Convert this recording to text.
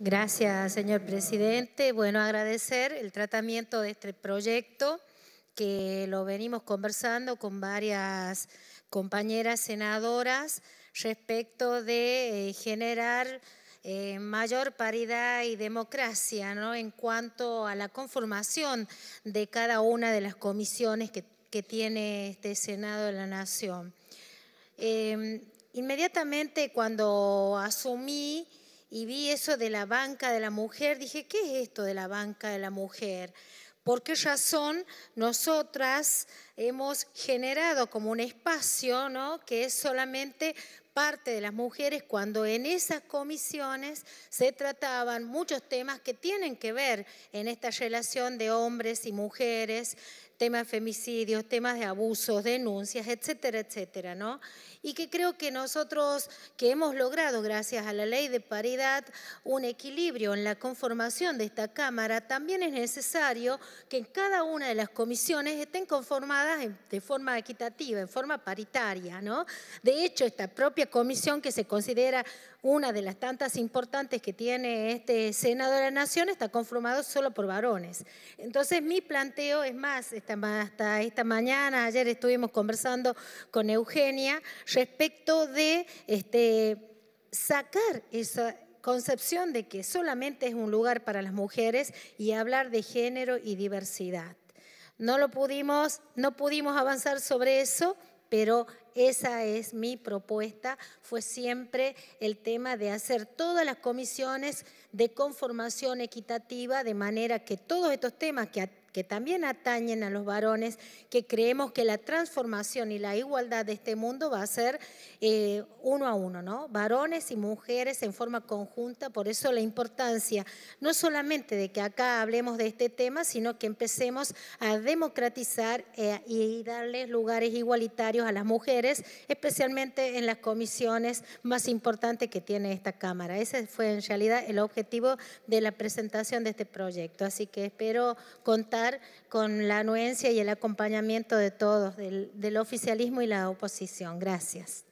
Gracias, señor presidente. Bueno, agradecer el tratamiento de este proyecto que lo venimos conversando con varias compañeras senadoras respecto de eh, generar eh, mayor paridad y democracia en cuanto a la conformación de cada una de las comisiones que, tiene este Senado de la Nación. Em, inmediatamente cuando asumí y vi eso de la banca de la mujer, dije, ¿qué es esto de la banca de la mujer? ¿Por qué razón nosotras hemos generado como un espacio ¿no? que es solamente parte de las mujeres cuando en esas comisiones se trataban muchos temas que tienen que ver en esta relación de hombres y mujeres, temas de femicidios, temas de abusos, denuncias, etcétera, etcétera, ¿no? Y que creo que nosotros, que hemos logrado, gracias a la ley de paridad, un equilibrio en la conformación de esta Cámara, también es necesario que en cada una de las comisiones estén conformadas de forma equitativa, en forma paritaria, ¿no? De hecho, esta propia comisión que se considera una de las tantas importantes que tiene este Senado de la Nación está conformado solo por varones. Entonces mi planteo es más, hasta esta mañana, ayer estuvimos conversando con Eugenia respecto de este, sacar esa concepción de que solamente es un lugar para las mujeres y hablar de género y diversidad. No lo pudimos, no pudimos avanzar sobre eso, pero esa es mi propuesta, fue siempre el tema de hacer todas las comisiones de conformación equitativa, de manera que todos estos temas que que también atañen a los varones, que creemos que la transformación y la igualdad de este mundo va a ser eh, uno a uno, ¿no? Varones y mujeres en forma conjunta, por eso la importancia no solamente de que acá hablemos de este tema, sino que empecemos a democratizar eh, y darles lugares igualitarios a las mujeres, especialmente en las comisiones más importantes que tiene esta Cámara. Ese fue en realidad el objetivo de la presentación de este proyecto, así que espero contar con la anuencia y el acompañamiento de todos, del oficialismo y la oposición. Gracias.